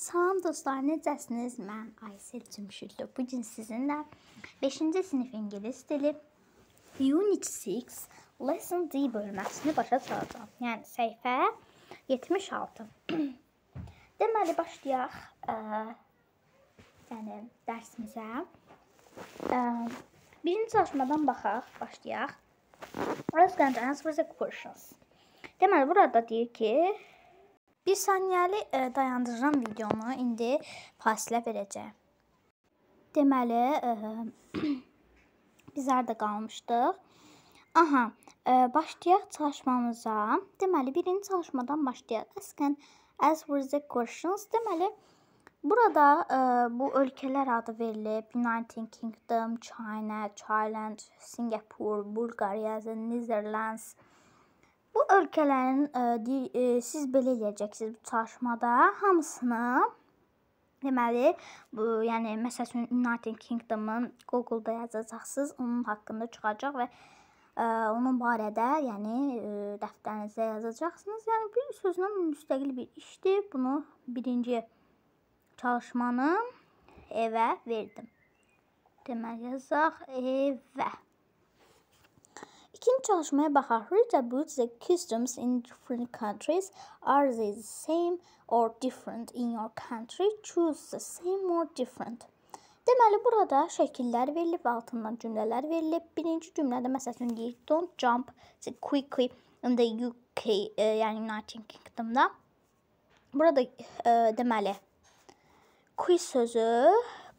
Salam dostlar, necəsiniz? Mən Aysel Cümşüdlü. Bu gün sizinlə 5-ci sinif ingilis dili Unit 6 Lesson D bölməsini başa salacağam. Yəni səhifə 76. Deməli başlayaq, ə, yəni dərsimizə. Ə, birinci çalışmadan baxaq, başlayaq. Let's go and answer the questions. Deməli burada deyir ki, Bir saniyəlik e, dayandırıram videonu. İndi fasilə verəcəm. Deməli, ə, e, biz harda qalmışdıq? Aha, ə, e, başlayaq çalışmamıza. Deməli, birinci çalışmadan başlayaq. Əskən as for the questions. Deməli, burada ə, bu ölkələr adı verilib. United Kingdom, China, Thailand, Singapore, Bulgaria, Netherlands, Bu ölkələrin ə, e, e, siz belə eləyəcəksiniz bu çalışmada hamısını deməli bu yəni məsəl üçün United Kingdom-ın Google-da yazacaqsınız, onun haqqında çıxacaq və ə, e, onun barədə, yəni ə, dəftərinizə yazacaqsınız. Yəni bir sözlə müstəqil bir işdir. Bunu birinci çalışmanı evə verdim. Deməli yazaq evə İkinci çalışmaya bakar. Rita boots the customs in different countries. Are they the same or different in your country? Choose the same or different. Deməli, burada şəkillər verilib, altından cümlələr verilib. Birinci cümlədə, məsəl üçün, don't jump quickly in the UK, e, yəni United Kingdom'da. Burada, e, deməli, quiz sözü,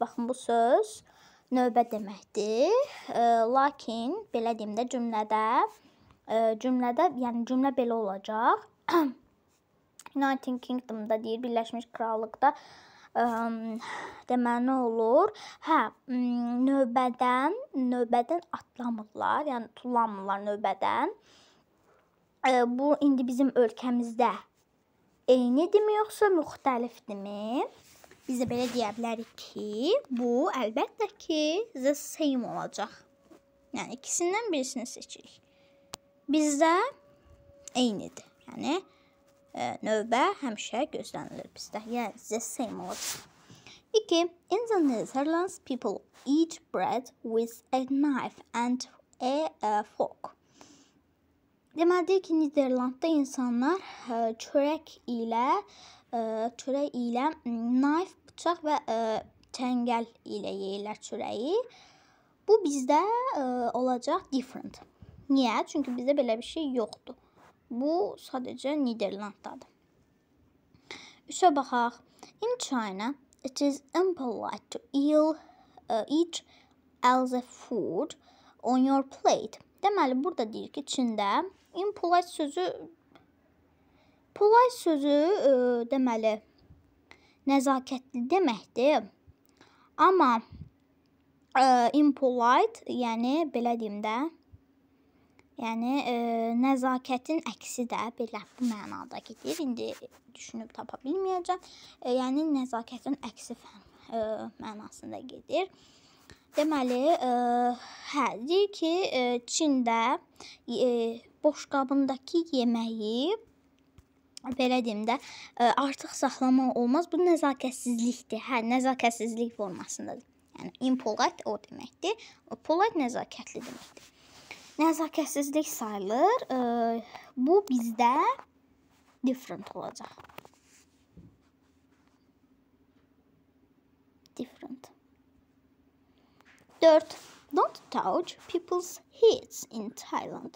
baxın bu söz, növbə deməkdir. Lakin belə deyim də cümlədə cümlədə, yəni cümlə belə olacaq. United Kingdom-da deyir, Birləşmiş Krallıqda deməli olur. Hə, növbədən, növbədən atlamırlar, yəni tullanmırlar növbədən. Bu indi bizim ölkəmizdə eynidirmi yoxsa müxtəlifdirmi? Biz də belə deyə bilərik ki, bu əlbəttə ki, the same olacaq. Yəni ikisindən birisini seçirik. Bizdə eynidir. Yəni ə, e, növbə həmişə gözlənilir bizdə. Yəni the same olacaq. 2. In the Netherlands people eat bread with a knife and a, a e, fork. Deməli ki, Niderlandda insanlar ə, e, çörək ilə çörək ilə nayf, bıçaq və e, çəngəl ilə yeyirlər çörəyi. Bu bizdə e, olacaq different. Niyə? Çünki bizdə belə bir şey yoxdur. Bu sadəcə Niderlanddadır. Üçə baxaq. In China, it is impolite to eat, uh, e, eat as a food on your plate. Deməli, burada deyir ki, Çində impolite sözü Polay sözü ə, e, deməli nəzakətli deməkdir. Amma ə, e, impolite, yəni belə deyim də, yəni ə, e, nəzakətin əksi də belə bu mənada gedir. İndi düşünüb tapa bilməyəcəm. Ə, yəni nəzakətin əksi fən, ə, mənasında gedir. Deməli, ə, hə, deyir ki, ə, Çində ə, boşqabındakı yeməyi belə deyim də, ə, e, artıq saxlamaq olmaz. Bu nəzakətsizlikdir. Hə, nəzakətsizlik formasındadır. Yəni impolite o deməkdir. Polite nəzakətli deməkdir. Nəzakətsizlik sayılır. Ə, e, bu bizdə different olacaq. Different. 4 Don't touch people's heads in Thailand.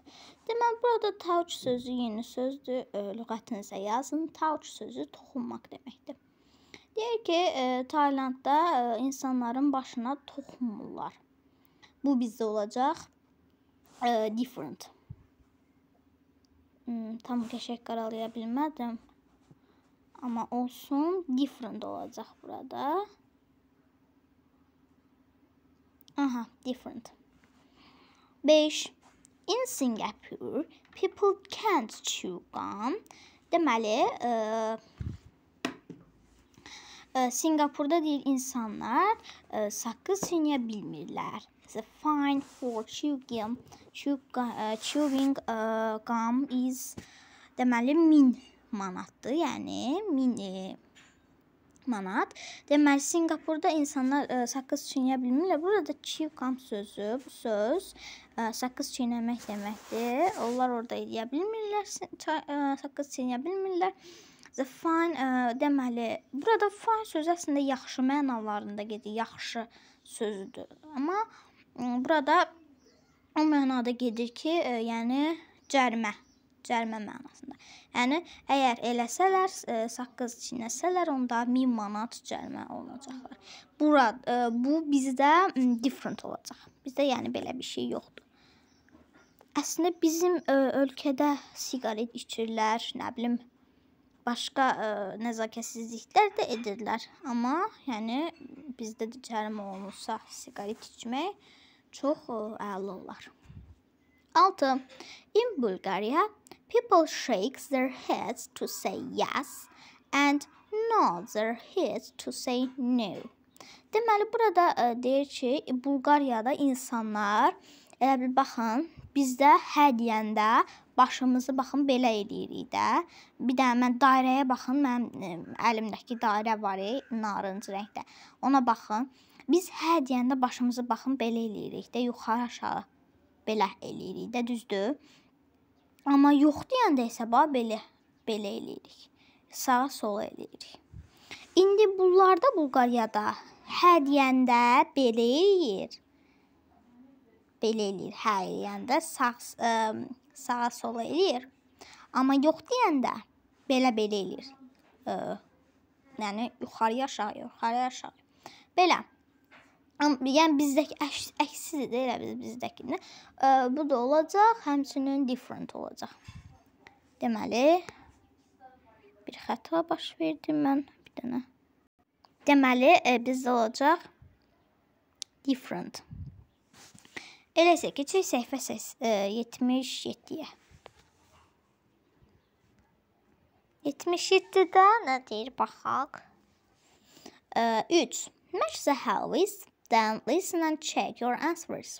Deməli, burada touch sözü yeni sözdür. E, lüğətinizə yazın. Touch sözü toxunmaq deməkdir. Deyir ki, e, Taylandda e, insanların başına toxunmurlar. Bu bizdə olacaq e, different. Hmm, tam qəşəng qaralaya bilmədim. Amma olsun, different olacaq burada. Aha, different. 5. In Singapore, people can't chew gum. Deməli, ə, e, ə, e, Singapurda deyil insanlar ə, e, saqqız çiğnəyə bilmirlər. The fine for chew gum, chew, ə, chewing ə, gum is deməli 1000 manatdır. Yəni 1000 manat. Deməli Sinqapurda insanlar ə, e, saqqız çiynəyə bilmirlər. Burada chew gum sözü, bu söz ə, e, saqqız çiynəmək deməkdir. Onlar orada edə bilmirlər, çay, ə, e, saqqız çiynəyə bilmirlər. The fine ə, deməli burada fine sözü əslində yaxşı mənalarında gedir, yaxşı sözüdür. Amma ə, burada o mənada gedir ki, ə, yəni cərimə, cərimə mənasında. Yəni əgər eləsələr, e, saqqız çiynəsələr, onda 1000 manat cərimə olunacaqlar. Bura e, bu bizdə different olacaq. Bizdə yəni belə bir şey yoxdur. Əslində bizim e, ölkədə siqaret içirlər, nə bilim, başqa ə, nəzakətsizliklər də edirlər. Amma yəni bizdə də cərimə olunsa siqaret içmək çox ə, əla olar. 6. In Bulgaria People shake their heads to say yes and nod their heads to say no. Deməli burada ə, e, deyir ki, Bulqariyada insanlar elə bil baxın, bizdə hə deyəndə başımızı baxın belə eləyirik də. Bir də mən dairəyə baxın, mənim e, əlimdəki dairə var, e, narıncı rəngdə. Ona baxın. Biz hə deyəndə başımızı baxın belə eləyirik də, yuxarı aşağı belə eləyirik də, düzdür? Amma yox deyəndə isə bax belə belə eləyirik. Sağa sola eləyirik. İndi bunlarda Bulqariyada hə deyəndə belə eləyir. Belə eləyir. Hə deyəndə sağ ə, sağa sola eləyir. Amma yox deyəndə belə belə eləyir. Ə, yəni yuxarıya aşağı, yuxarıya aşağı. Belə. Yəni bizdəki əksidir elə biz bizdəkindən. Bu da olacaq, həmçinin different olacaq. Deməli bir xəta baş verdi mən bir dənə. Deməli bizdə olacaq different. Elə isə keçək səhifə 77-yə. 77-də nə deyir baxaq? 3. Match the hell with Then listen and check your answers.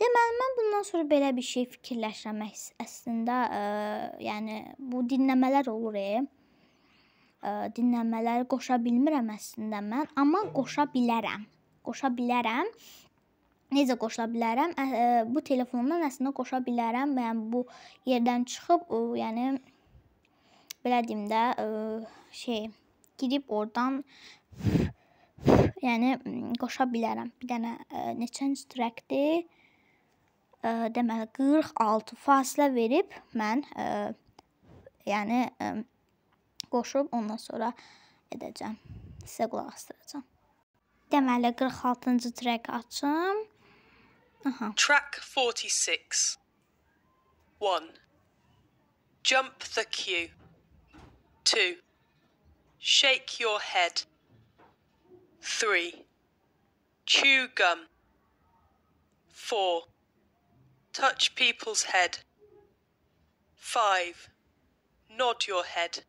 Deməli, mən bundan sonra belə bir şey fikirləşmək əslində, ə, e, yəni bu dinləmələr olur, ə, e. e, dinləmələri qoşa bilmirəm əslində mən, amma qoşa bilərəm. Qoşa bilərəm. Necə qoşa bilərəm? Ə, ə, bu telefondan əslində qoşa bilərəm. Mən yəni bu yerdən çıxıb, ə, yəni belə deyim də, ə, şey girib oradan yəni qoşa bilərəm. Bir dənə ə, neçənci traktdir? Ə, deməli 46 fasilə verib mən ə, yəni ə, qoşub ondan sonra edəcəm. Sizə qulaq asdıracağam. Deməli 46-cı track açım. Aha. Track 46. 1. Jump the queue. 2. Shake your head. 3. Chew gum. 4. Touch people's head. 5. Nod your head.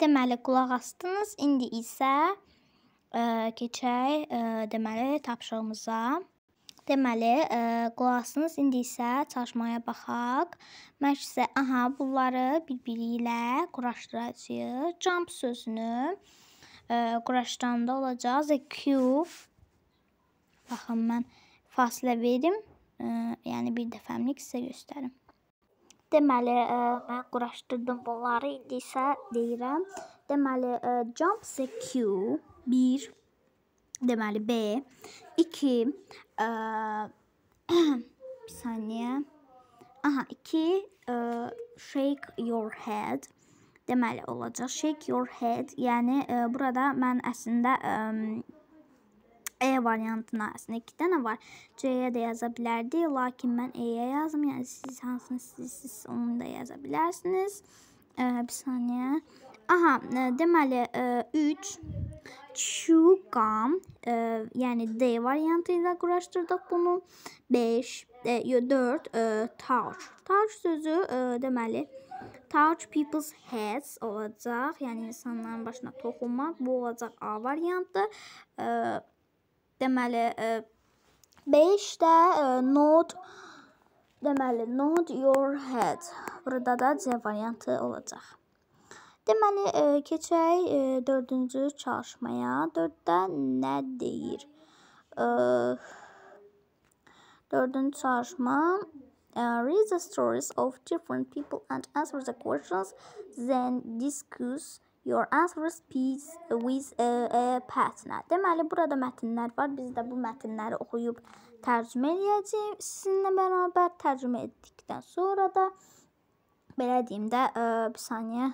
Deməli qulaq astınız. İndi isə ə, e, keçək ə, e, deməli tapşırığımıza. Deməli, ə, e, qulaq astınız. İndi isə çalışmaya baxaq. Mən sizə aha bunları bir-biri ilə quraşdıracağıq. Jump sözünü ə, quraşdanda olacaq. E, Q Baxın, mən fasilə verim. Ə, yəni bir dəfəmlik sizə göstərim. Deməli, ə, e, mən quraşdırdım bunları. İndi isə deyirəm. Deməli, ə, e, jump isə Q 1 deməli B 2 ə, bir saniyə. Aha, 2 shake your head deməli olacaq shake your head. Yəni ə, e, burada mən əslində ə, E variantına əslində 2 dənə var. C-yə də yaza bilərdi, lakin mən E-yə yazdım. Yəni siz hansını istəyirsiniz, onu da yaza bilərsiniz. E, bir saniyə. Aha, e, deməli 3 e, chew gum, e, yəni D variantı ilə quraşdırdıq bunu. 5, e, 4 e, touch. Touch sözü e, deməli e, Touch people's heads olacaq. Yəni insanların başına toxunmaq bu olacaq A variantı. E, deməli 5 e, də e, not deməli not your head. Burada da C variantı olacaq. Deməli e, keçək 4-cü e, çalışmaya. 4-də nə deyir? E, 4-cü çalışma uh, read the stories of different people and answer the questions, then discuss your answers piece with a, a partner. Deməli burada mətnlər var. Biz də bu mətnləri oxuyub tərcümə edəcəyik. Sizinlə bərabər tərcümə etdikdən sonra da belə deyim də ə, e, bir saniyə ə,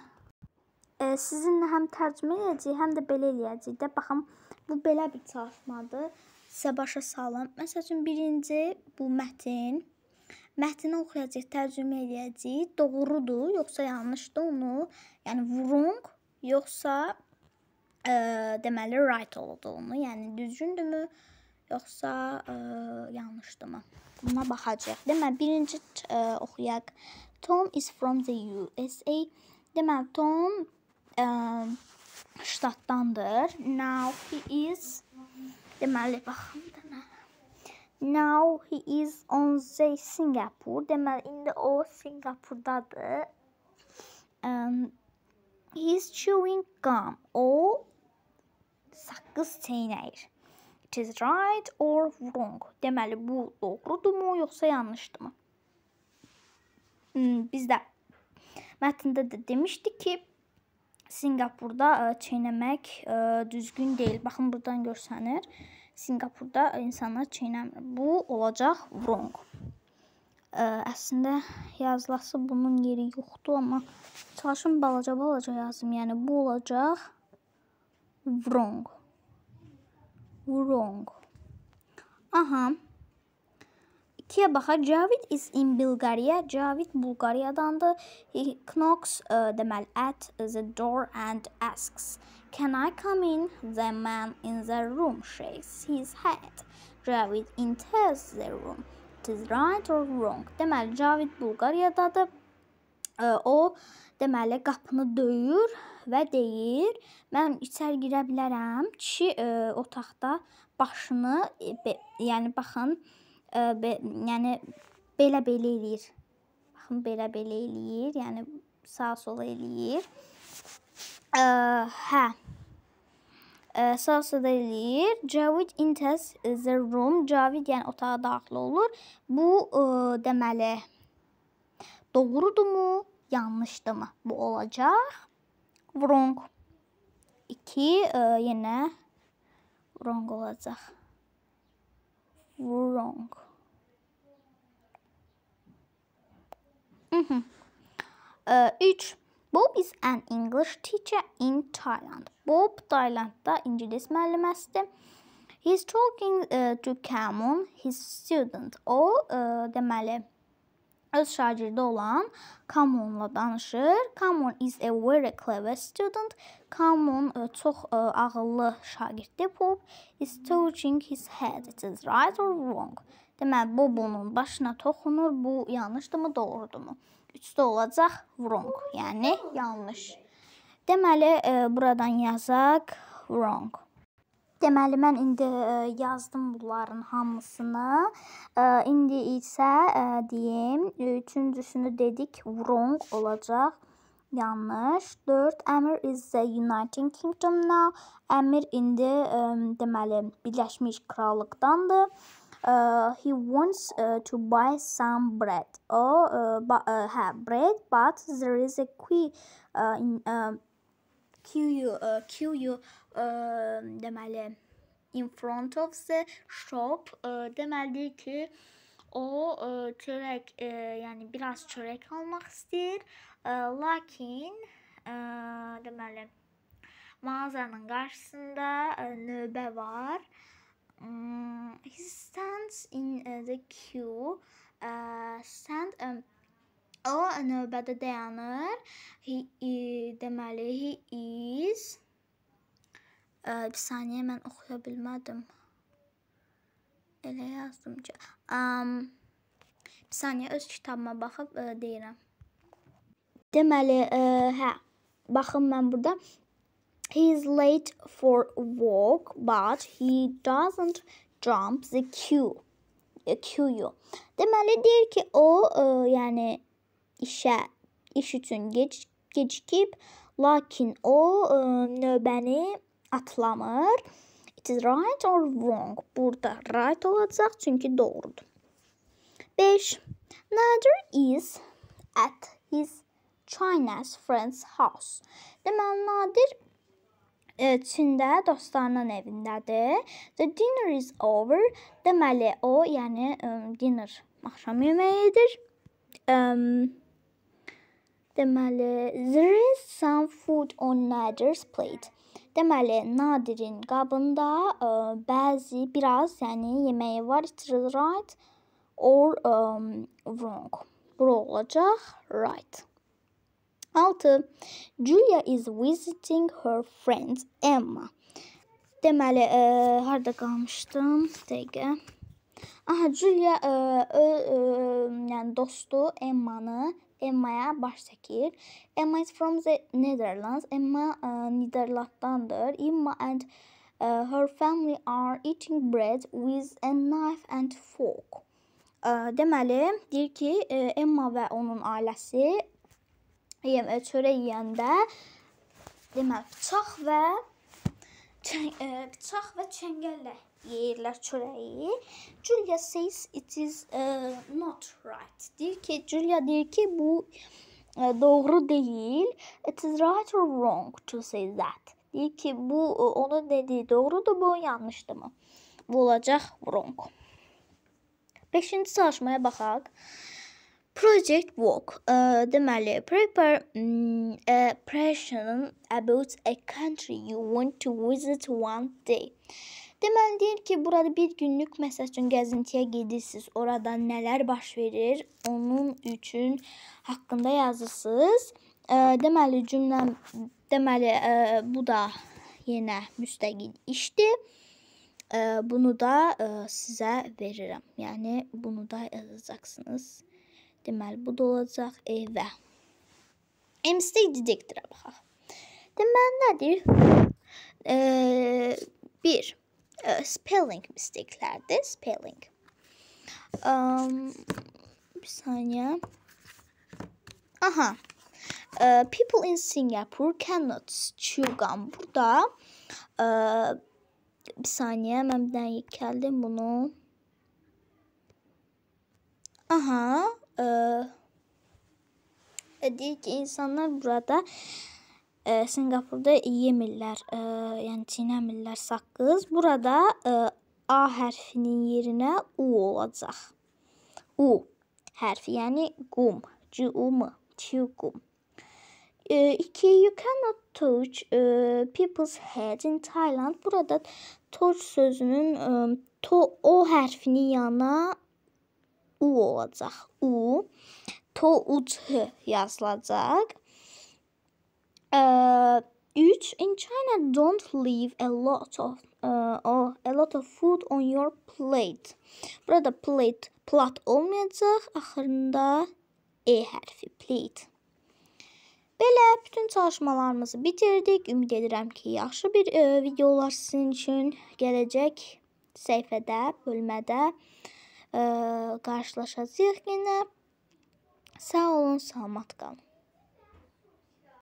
e, sizinlə həm tərcümə edəcəyik, həm də belə eləyəcəyik də. Baxın, bu belə bir çalışmadır. Sizə başa salım. Məsələn, birinci bu mətn Mətni oxuyacağıq, tərcümə eləyəcəyik. Doğrudur, yoxsa yanlışdır onu, yəni wrong yoxsa ə, e, deməli right olduğunu, yəni düzgündürmü yoxsa ə, e, yanlışdırmı? Buna baxacağıq. Demə birinci ə, e, oxuyaq. Tom is from the USA. Demə Tom ə, ştatdandır. Now he is deməli baxın Now he is on the Singapore. Deməli indi o Singapurdadır. Um, he is chewing gum. O saqqız çeynəyir. It is right or wrong. Deməli bu doğrudurmu yoxsa yanlışdırmı? Hmm, biz də mətndə də demişdik ki, Singapurda e, çeynəmək ə, e, düzgün deyil. Baxın burdan görsənir. Singapurda insanlar çeynəmir. Bu olacaq wrong. Ə, əslində yazılası bunun yeri yoxdur, amma çalışım balaca-balaca yazım. Yəni bu olacaq wrong. Wrong. Aha. İkiyə baxaq. Cavid is in Bulgaria. Cavid Bulqariyadandır. He knocks, ə, deməli at the door and asks. Can I come in? The man in the room shakes his head. Javid enters the room. It is right or wrong. Deməli Javid Bulqariyadadır. Uh, o deməli qapını döyür və deyir: "Mən içəri girə bilərəm." Kişi ə, uh, otaqda başını, e, be, yəni baxın, ə, uh, be, yəni belə-belə eləyir. Baxın, belə-belə eləyir, yəni sağa-sola eləyir hə. Salsa da eləyir. Javid enters the room. Javid yəni otağa daxil olur. Bu ə, deməli doğrudurmu, yanlışdırmı? Bu olacaq. Wrong. 2 yenə wrong olacaq. Wrong. Mhm. 3 Bob is an English teacher in Thailand. Bob Taylandda ingilis müəlliməsidir. He is talking uh, to Camon, his student. O, uh, deməli, öz şagirdi olan Camonla danışır. Camon is a very clever student. Camon uh, çox uh, ağıllı şagirddir. Bob is touching his head. It is right or wrong. Deməli, Bobonun başına toxunur. Bu yanlışdırmı, doğrudurmu? 3-də olacaq wrong, yəni yanlış. Deməli, e, buradan yazaq wrong. Deməli, mən indi e, yazdım bunların hamısını. E, indi isə e, deyim, üçüncüsünü dedik wrong olacaq. Yanlış. 4. Əmir is the United Kingdom now. Əmir indi e, deməli Birləşmiş Krallıqdandır uh, he wants uh, to buy some bread or oh, uh, but, uh, have bread but there is a queue uh, in, um, uh, queue uh, queue uh, um, deməli in front of the shop uh, deməli ki o oh, ə, uh, çörək, ə, e, yəni biraz çörək almaq istəyir. Ə, e, lakin ə, e, deməli mağazanın qarşısında ə, növbə var. Um, he stands in uh, the queue. Uh, stand um, o növbədə dayanır. He e, deməli he is uh, bir saniyə mən oxuya bilmədim. Elə yazdım ki, um, bir saniyə öz kitabıma baxıb ə, uh, deyirəm. Deməli, ə, uh, hə, baxın mən burada He is late for work, but he doesn't jump the queue. Queue. Deməli deyir ki, o, ə, e, yəni işə, iş üçün gec gecikib, lakin o ə, e, növbəni atlamır. It is right or wrong. Burada right olacaq çünki doğrudur. 5. Nadir is at his China's friend's house. Deməli Nadir Çində dostlarının evindədir. The dinner is over. Deməli o, yəni e, dinner axşam yeməyidir. Deməli there is some food on Nadir's plate. Deməli Nadirin qabında ə, e, bəzi biraz yəni yeməyi var. It's right or um, wrong. Bu olacaq right. 6. Julia is visiting her friend Emma. Demeli e, harda qalmışdım? Dəqiqə. Aha Julia e, ö, ö, e, yəni dostu Emmanı Emma'ya baş çəkir. Emma is from the Netherlands. Emma e, Niderlanddandır. Emma and uh, her family are eating bread with a knife and fork. E, Deməli, deyir ki, Emma ve onun ailesi çörək yeyəndə demək bıçaq və bıçaq və çəngəllə yeyirlər çörəyi. Julia says it is uh, not right. Deyir ki, Julia deyir ki, bu e, doğru deyil. It is right or wrong to say that. Deyir ki, bu e, onun dediyi doğrudur, bu yanlışdır mı? Bu olacaq wrong. 5-ci çalışmaya baxaq. Project Work uh, demeli prepare um, a preparation about a country you want to visit one day. Demeli deyir ki burada bir günlük məsəl üçün gəzintiyə gedirsiniz. Orada neler baş verir? Onun üçün haqqında yazırsınız. Uh, deməli cümlə deməli uh, bu da yenə müstəqil işdir. E, bunu da size veririm yani bunu da yazacaksınız. Deməli, bu da olacaq evə. MC didektorə baxaq. Deməli, nədir? E, bir, e, spelling mistake-lərdir. Spelling. Um, bir saniyə. Aha. E, people in Singapore cannot chew-gum. Burada e, bir saniyə mən bir dənə gəldim bunu. Aha. E, deyir ki, insanlar burada ə, e, Sinqapurda yemirlər, ə, e, yəni çiynəmirlər saqqız. Burada ə, A hərfinin yerinə U olacaq. U hərfi, yəni qum, cum, çuqum. İki, you cannot touch uh, people's heads in Thailand. Burada touch sözünün um, to o hərfinin yanına U olacaq. U. Touc yazılacaq. 3 in China don't leave a lot of uh, oh, a lot of food on your plate. Burada plate plat olmayacaq, axırında e hərfi plate. Belə bütün çalışmalarımızı bitirdik. Ümid edirəm ki, yaxşı bir e, videolar sizin üçün gələcək səhifədə, bölmədə ə, qarşılaşacağıq yenə. Sağ olun, salamat qalın.